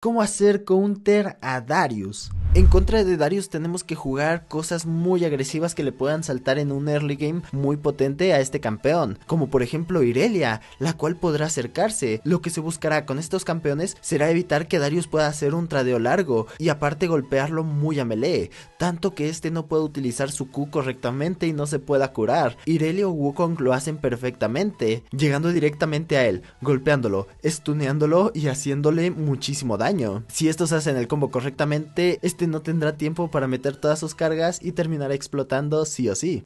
cómo hacer counter a Darius. En contra de Darius tenemos que jugar cosas muy agresivas que le puedan saltar en un early game muy potente a este campeón, como por ejemplo Irelia, la cual podrá acercarse. Lo que se buscará con estos campeones será evitar que Darius pueda hacer un tradeo largo y aparte golpearlo muy a melee, tanto que este no pueda utilizar su Q correctamente y no se pueda curar. Irelia o Wukong lo hacen perfectamente, llegando directamente a él, golpeándolo, estuneándolo y haciéndole muchísimo daño. Si estos hacen el combo correctamente, este no tendrá tiempo para meter todas sus cargas y terminará explotando sí o sí.